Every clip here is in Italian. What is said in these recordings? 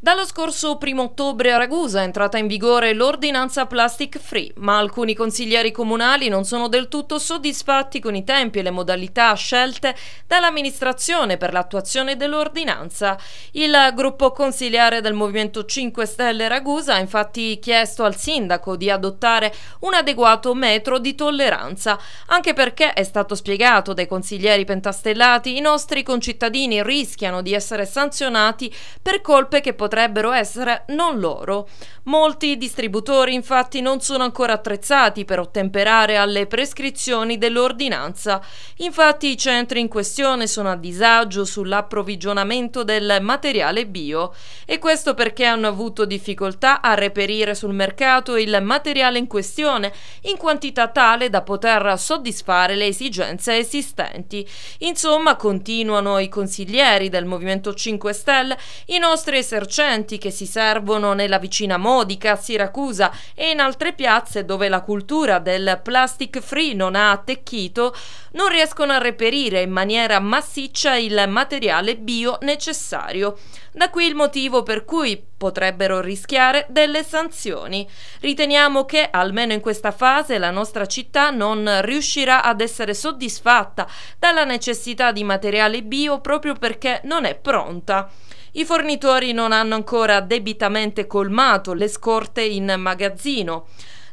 Dallo scorso 1 ottobre a Ragusa è entrata in vigore l'ordinanza plastic free, ma alcuni consiglieri comunali non sono del tutto soddisfatti con i tempi e le modalità scelte dall'amministrazione per l'attuazione dell'ordinanza. Il gruppo consigliare del Movimento 5 Stelle Ragusa ha infatti chiesto al sindaco di adottare un adeguato metro di tolleranza, anche perché è stato spiegato dai consiglieri pentastellati i nostri concittadini rischiano di essere sanzionati per colpe che potrebbero potrebbero essere non loro. Molti distributori infatti non sono ancora attrezzati per ottemperare alle prescrizioni dell'ordinanza. Infatti i centri in questione sono a disagio sull'approvvigionamento del materiale bio e questo perché hanno avuto difficoltà a reperire sul mercato il materiale in questione in quantità tale da poter soddisfare le esigenze esistenti. Insomma, continuano i consiglieri del Movimento 5 Stelle, i nostri esercizi commercianti che si servono nella vicina Modica, Siracusa e in altre piazze dove la cultura del plastic free non ha attecchito, non riescono a reperire in maniera massiccia il materiale bio necessario. Da qui il motivo per cui potrebbero rischiare delle sanzioni. Riteniamo che, almeno in questa fase, la nostra città non riuscirà ad essere soddisfatta dalla necessità di materiale bio proprio perché non è pronta. I fornitori non hanno ancora debitamente colmato le scorte in magazzino.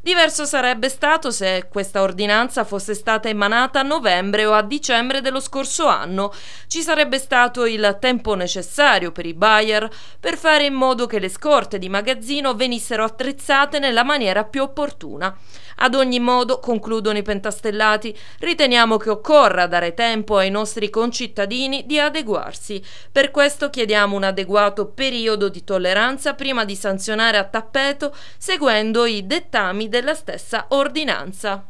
Diverso sarebbe stato se questa ordinanza fosse stata emanata a novembre o a dicembre dello scorso anno. Ci sarebbe stato il tempo necessario per i buyer per fare in modo che le scorte di magazzino venissero attrezzate nella maniera più opportuna. Ad ogni modo, concludono i pentastellati, riteniamo che occorra dare tempo ai nostri concittadini di adeguarsi. Per questo chiediamo un adeguato periodo di tolleranza prima di sanzionare a tappeto seguendo i dettami della stessa ordinanza.